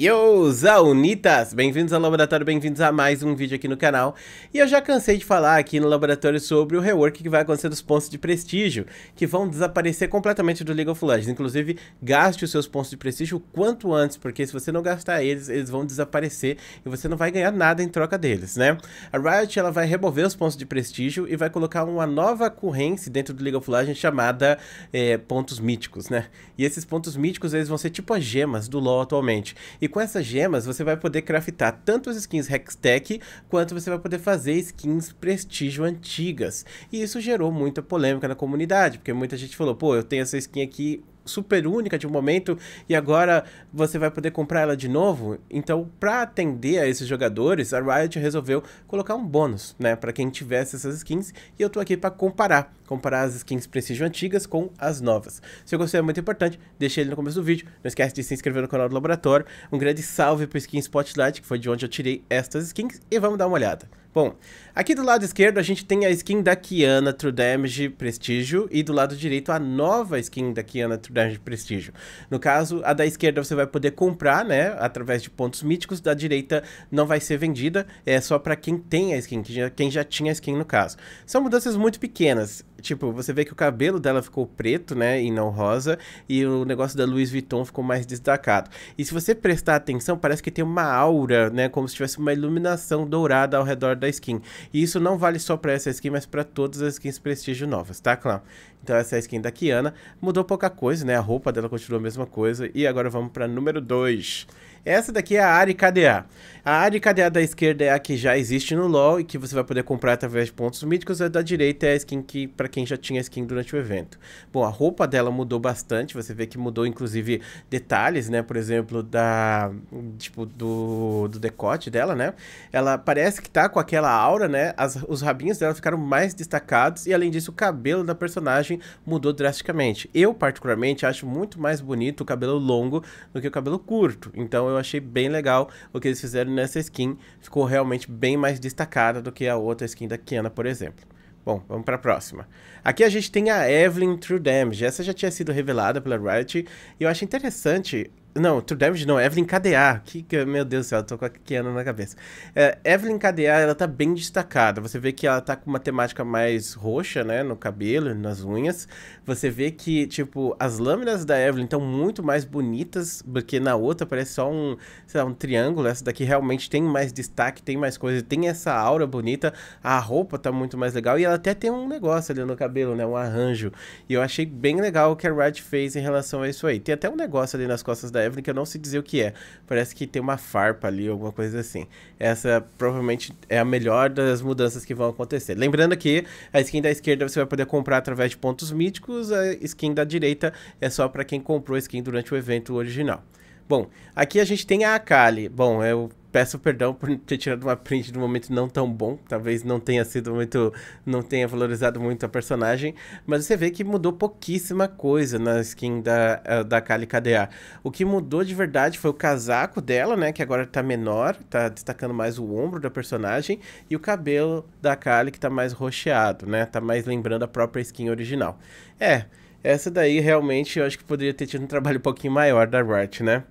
Yo, Zaunitas! Bem-vindos ao laboratório, bem-vindos a mais um vídeo aqui no canal. E eu já cansei de falar aqui no laboratório sobre o rework que vai acontecer dos pontos de prestígio, que vão desaparecer completamente do League of Legends. Inclusive, gaste os seus pontos de prestígio o quanto antes, porque se você não gastar eles, eles vão desaparecer e você não vai ganhar nada em troca deles, né? A Riot, ela vai remover os pontos de prestígio e vai colocar uma nova currência dentro do League of Legends chamada é, pontos míticos, né? E esses pontos míticos, eles vão ser tipo as gemas do LoL atualmente. E e com essas gemas você vai poder craftar tanto as skins Hextech quanto você vai poder fazer skins prestígio antigas. E isso gerou muita polêmica na comunidade, porque muita gente falou, pô, eu tenho essa skin aqui, super única de um momento e agora você vai poder comprar ela de novo. Então, para atender a esses jogadores, a Riot resolveu colocar um bônus, né, para quem tivesse essas skins, e eu tô aqui para comparar, comparar as skins Precision antigas com as novas. Se eu é muito importante, deixei ele no começo do vídeo, não esquece de se inscrever no canal do Laboratório. Um grande salve para Skin Spotlight, que foi de onde eu tirei estas skins, e vamos dar uma olhada. Bom, aqui do lado esquerdo a gente tem a skin da Kiana True Damage Prestígio e do lado direito a nova skin da Kiana True de prestígio. No caso, a da esquerda você vai poder comprar, né, através de pontos míticos, da direita não vai ser vendida, é só para quem tem a skin, quem já, quem já tinha a skin no caso. São mudanças muito pequenas, Tipo, você vê que o cabelo dela ficou preto, né? E não rosa. E o negócio da Louis Vuitton ficou mais destacado. E se você prestar atenção, parece que tem uma aura, né? Como se tivesse uma iluminação dourada ao redor da skin. E isso não vale só pra essa skin, mas pra todas as skins prestígio novas, tá, Clã? Então essa é a skin da Kiana. Mudou pouca coisa, né? A roupa dela continuou a mesma coisa. E agora vamos pra número 2. Essa daqui é a área KDA. A área KDA da esquerda é a que já existe no LoL e que você vai poder comprar através de pontos míticos. A da direita é a skin que para quem já tinha skin durante o evento. Bom, a roupa dela mudou bastante. Você vê que mudou inclusive detalhes, né? Por exemplo, da tipo do, do decote dela, né? Ela parece que tá com aquela aura, né? As, os rabinhos dela ficaram mais destacados e além disso o cabelo da personagem mudou drasticamente. Eu particularmente acho muito mais bonito o cabelo longo do que o cabelo curto. Então eu achei bem legal o que eles fizeram nessa skin. Ficou realmente bem mais destacada do que a outra skin da Kiana, por exemplo. Bom, vamos para a próxima. Aqui a gente tem a Evelyn True Damage. Essa já tinha sido revelada pela Riot. E eu acho interessante não, True Damage não, Evelyn KDA. Que, meu Deus do céu, eu tô com a Kiana na cabeça. É, Evelyn KDA, ela tá bem destacada. Você vê que ela tá com uma temática mais roxa, né? No cabelo, nas unhas. Você vê que, tipo, as lâminas da Evelyn estão muito mais bonitas, porque na outra parece só um, sei lá, um triângulo. Essa daqui realmente tem mais destaque, tem mais coisa, tem essa aura bonita. A roupa tá muito mais legal. E ela até tem um negócio ali no cabelo, né? Um arranjo. E eu achei bem legal o que a Riot fez em relação a isso aí. Tem até um negócio ali nas costas da Evelyn Evelyn, que eu não sei dizer o que é. Parece que tem uma farpa ali, alguma coisa assim. Essa provavelmente é a melhor das mudanças que vão acontecer. Lembrando que a skin da esquerda você vai poder comprar através de pontos míticos, a skin da direita é só para quem comprou a skin durante o evento original. Bom, aqui a gente tem a Akali. Bom, eu peço perdão por ter tirado uma print de um momento não tão bom. Talvez não tenha sido muito. não tenha valorizado muito a personagem. Mas você vê que mudou pouquíssima coisa na skin da, eh, da Kali KDA. O que mudou de verdade foi o casaco dela, né? Que agora tá menor, tá destacando mais o ombro da personagem. E o cabelo da Kali, que tá mais rocheado, né? Tá mais lembrando a própria skin original. É. Essa daí realmente eu acho que poderia ter tido um trabalho um pouquinho maior da Riot, né?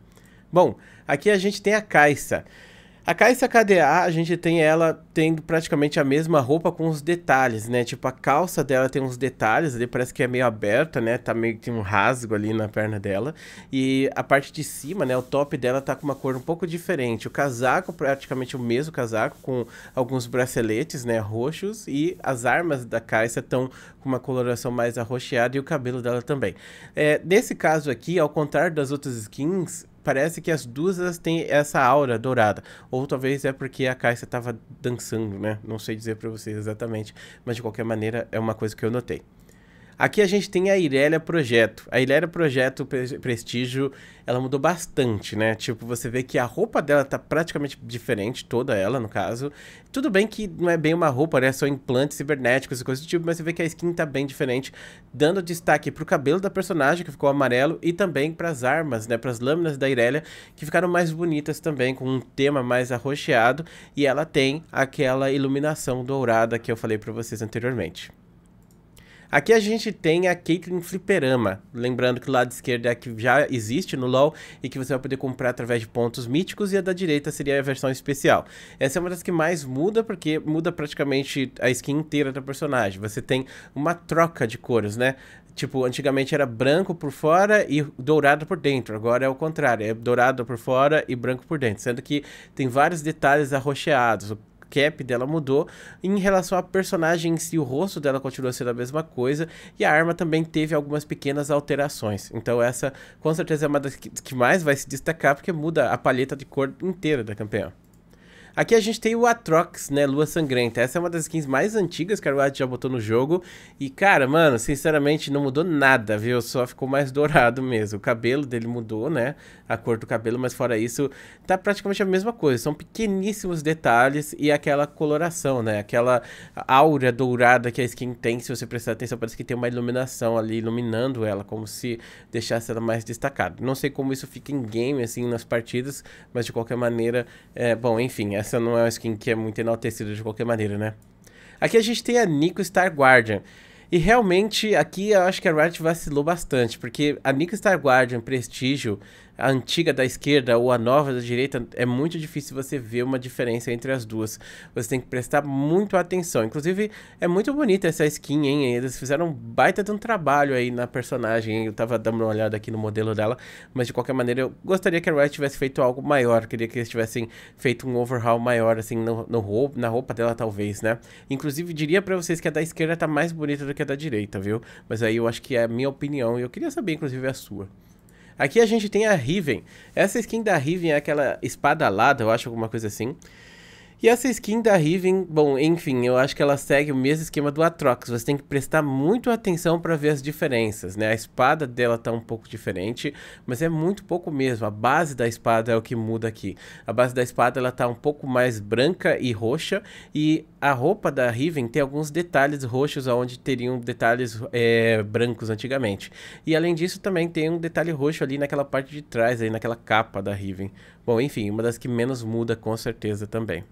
Bom, aqui a gente tem a Caixa. A Caixa KDA, a gente tem ela tendo praticamente a mesma roupa com os detalhes, né? Tipo, a calça dela tem uns detalhes ali, parece que é meio aberta, né? Tá meio que tem um rasgo ali na perna dela. E a parte de cima, né? O top dela tá com uma cor um pouco diferente. O casaco, praticamente o mesmo casaco, com alguns braceletes, né? Roxos. E as armas da Caixa estão com uma coloração mais arroxeada e o cabelo dela também. É, nesse caso aqui, ao contrário das outras skins, parece que as duas têm essa aura dourada. Ou talvez é porque a Kai'Sa estava dançando, né? Não sei dizer para vocês exatamente, mas de qualquer maneira é uma coisa que eu notei. Aqui a gente tem a Irélia Projeto. A Irélia Projeto Prestígio, ela mudou bastante, né? Tipo, você vê que a roupa dela tá praticamente diferente, toda ela, no caso. Tudo bem que não é bem uma roupa, né? São implantes cibernéticos e coisas do tipo, mas você vê que a skin tá bem diferente, dando destaque pro cabelo da personagem, que ficou amarelo, e também pras armas, né? Pras lâminas da Irélia, que ficaram mais bonitas também, com um tema mais arroxeado, e ela tem aquela iluminação dourada que eu falei para vocês anteriormente. Aqui a gente tem a Caitlyn Fliperama, lembrando que o lado esquerdo é a que já existe no LoL e que você vai poder comprar através de pontos míticos e a da direita seria a versão especial. Essa é uma das que mais muda porque muda praticamente a skin inteira da personagem. Você tem uma troca de cores, né? Tipo, antigamente era branco por fora e dourado por dentro. Agora é o contrário, é dourado por fora e branco por dentro. Sendo que tem vários detalhes arroxeados cap dela mudou. Em relação à personagem em si, o rosto dela continua sendo a mesma coisa. E a arma também teve algumas pequenas alterações. Então essa, com certeza, é uma das que mais vai se destacar, porque muda a paleta de cor inteira da campeã. Aqui a gente tem o Atrox, né? Lua Sangrenta. Essa é uma das skins mais antigas que a Riot já botou no jogo. E, cara, mano, sinceramente, não mudou nada, viu? Só ficou mais dourado mesmo. O cabelo dele mudou, né? A cor do cabelo, mas fora isso, tá praticamente a mesma coisa. São pequeníssimos detalhes e aquela coloração, né? Aquela áurea dourada que a skin tem, se você prestar atenção, parece que tem uma iluminação ali iluminando ela, como se deixasse ela mais destacada. Não sei como isso fica em game, assim, nas partidas, mas de qualquer maneira, é, bom, enfim, essa é essa não é uma skin que é muito enaltecida de qualquer maneira, né? Aqui a gente tem a Nico Star Guardian. E realmente aqui eu acho que a Riot vacilou bastante, porque a Nico Star Guardian Prestígio a antiga da esquerda ou a nova da direita, é muito difícil você ver uma diferença entre as duas. Você tem que prestar muito atenção. Inclusive, é muito bonita essa skin, hein? Eles fizeram baita de um trabalho aí na personagem. Eu tava dando uma olhada aqui no modelo dela, mas de qualquer maneira, eu gostaria que a Riot tivesse feito algo maior. Queria que eles tivessem feito um overhaul maior, assim, no, no roupa, na roupa dela, talvez, né? Inclusive, diria para vocês que a da esquerda tá mais bonita do que a da direita, viu? Mas aí eu acho que é a minha opinião e eu queria saber, inclusive, a sua. Aqui a gente tem a Riven. Essa skin da Riven é aquela espada alada, eu acho, alguma coisa assim. E essa skin da Riven, bom, enfim, eu acho que ela segue o mesmo esquema do Atrox. Você tem que prestar muito atenção para ver as diferenças, né? A espada dela tá um pouco diferente, mas é muito pouco mesmo. A base da espada é o que muda aqui. A base da espada ela tá um pouco mais branca e roxa e a roupa da Riven tem alguns detalhes roxos aonde teriam detalhes é, brancos antigamente. E além disso também tem um detalhe roxo ali naquela parte de trás, aí naquela capa da Riven. Bom, enfim, uma das que menos muda com certeza também.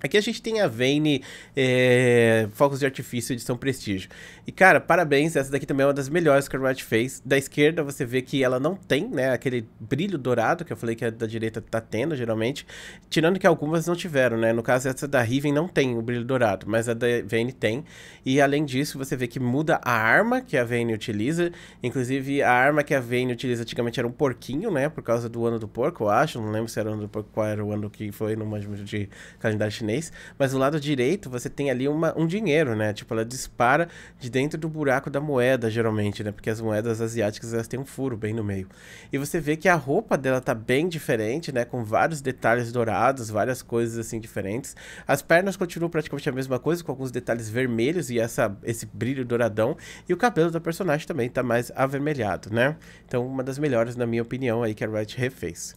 Aqui a gente tem a Vayne é, Focos de Artifício Edição Prestígio. E, cara, parabéns, essa daqui também é uma das melhores que a Riot fez. Da esquerda você vê que ela não tem, né, aquele brilho dourado que eu falei que a da direita tá tendo, geralmente. Tirando que algumas não tiveram, né? No caso, essa da Riven não tem o brilho dourado, mas a da Vayne tem. E, além disso, você vê que muda a arma que a Vayne utiliza. Inclusive, a arma que a Vayne utiliza antigamente era um porquinho, né? Por causa do ano do porco, eu acho. Não lembro se era o ano do porco, qual era o ano que foi no de calendário chinês chinês, mas do lado direito você tem ali uma, um dinheiro, né? Tipo, ela dispara de dentro do buraco da moeda, geralmente, né? Porque as moedas asiáticas elas têm um furo bem no meio. E você vê que a roupa dela tá bem diferente, né? Com vários detalhes dourados, várias coisas assim diferentes. As pernas continuam praticamente a mesma coisa, com alguns detalhes vermelhos e essa, esse brilho douradão. E o cabelo da personagem também tá mais avermelhado, né? Então, uma das melhores, na minha opinião, aí que a Wright refez.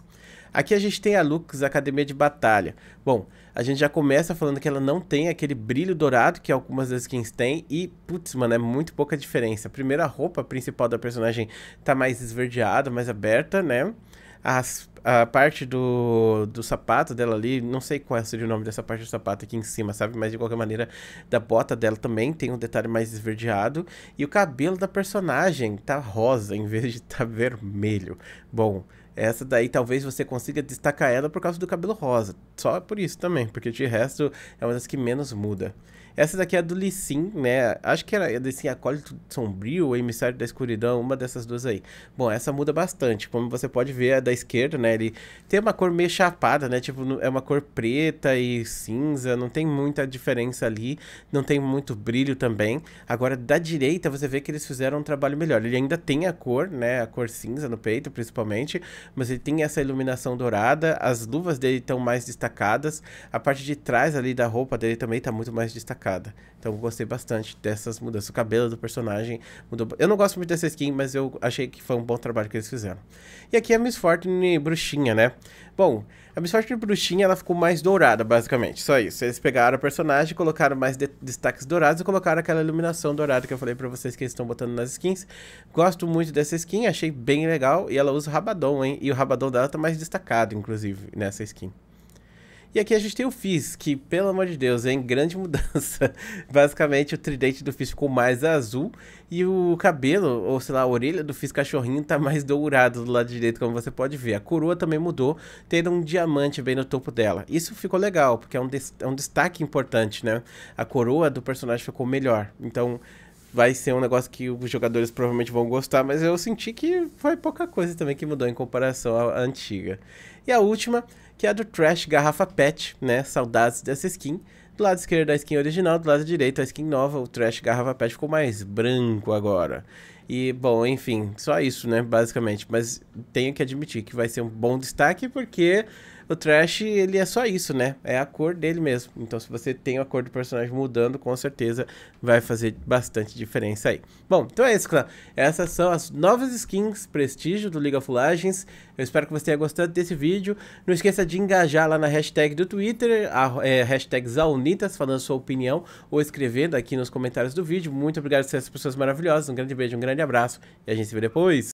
Aqui a gente tem a Lux Academia de Batalha. Bom, a gente já começa falando que ela não tem aquele brilho dourado que algumas das skins têm e, putz, mano, é muito pouca diferença. Primeiro, a roupa principal da personagem tá mais esverdeada, mais aberta, né? As, a parte do, do sapato dela ali, não sei qual é seria o nome dessa parte do sapato aqui em cima, sabe? Mas de qualquer maneira, da bota dela também tem um detalhe mais esverdeado. E o cabelo da personagem tá rosa em vez de tá vermelho. Bom, essa daí talvez você consiga destacar ela por causa do cabelo rosa. Só por isso também, porque de resto é uma das que menos muda. Essa daqui é do Lissim, né? Acho que era Lissim Acólito Sombrio ou Emissário da Escuridão, uma dessas duas aí. Bom, essa muda bastante. Como você pode ver, a é da esquerda, né? Ele tem uma cor meio chapada, né? Tipo, é uma cor preta e cinza, não tem muita diferença ali, não tem muito brilho também. Agora, da direita, você vê que eles fizeram um trabalho melhor. Ele ainda tem a cor, né? A cor cinza no peito, principalmente, mas ele tem essa iluminação dourada, as luvas dele estão mais destacadas, a parte de trás ali da roupa dele também está muito mais destacada sacada. Então eu gostei bastante dessas mudanças. O cabelo do personagem mudou. Eu não gosto muito dessa skin, mas eu achei que foi um bom trabalho que eles fizeram. E aqui é a Miss Fortune Bruxinha, né? Bom, a Miss Fortune Bruxinha ela ficou mais dourada, basicamente. Só isso. Eles pegaram o personagem, colocaram mais de destaques dourados e colocaram aquela iluminação dourada que eu falei pra vocês que eles estão botando nas skins. Gosto muito dessa skin, achei bem legal. E ela usa o rabadão, hein? E o rabadão dela tá mais destacado, inclusive, nessa skin. E aqui a gente tem o Fizz, que, pelo amor de Deus, em grande mudança. Basicamente, o tridente do Fizz ficou mais azul e o cabelo, ou sei lá, a orelha do Fizz cachorrinho tá mais dourado do lado direito, como você pode ver. A coroa também mudou, tendo um diamante bem no topo dela. Isso ficou legal, porque é um, é um destaque importante, né? A coroa do personagem ficou melhor. Então, vai ser um negócio que os jogadores provavelmente vão gostar, mas eu senti que foi pouca coisa também que mudou em comparação à antiga. E a última, que é a do Trash Garrafa Pet, né? Saudades dessa skin. Do lado esquerdo a skin original, do lado direito a skin nova, o Trash Garrafa Pet ficou mais branco agora. E, bom, enfim, só isso, né? Basicamente. Mas tenho que admitir que vai ser um bom destaque, porque o trash, ele é só isso, né? É a cor dele mesmo. Então, se você tem a cor do personagem mudando, com certeza vai fazer bastante diferença aí. Bom, então é isso, clã. Essas são as novas skins prestígio do Liga Fulagens. Eu espero que você tenha gostado desse vídeo. Não esqueça de engajar lá na hashtag do Twitter, a é, hashtag Zaunitas, falando sua opinião ou escrevendo aqui nos comentários do vídeo. Muito obrigado a essas pessoas maravilhosas. Um grande beijo, um grande abraço e a gente se vê depois.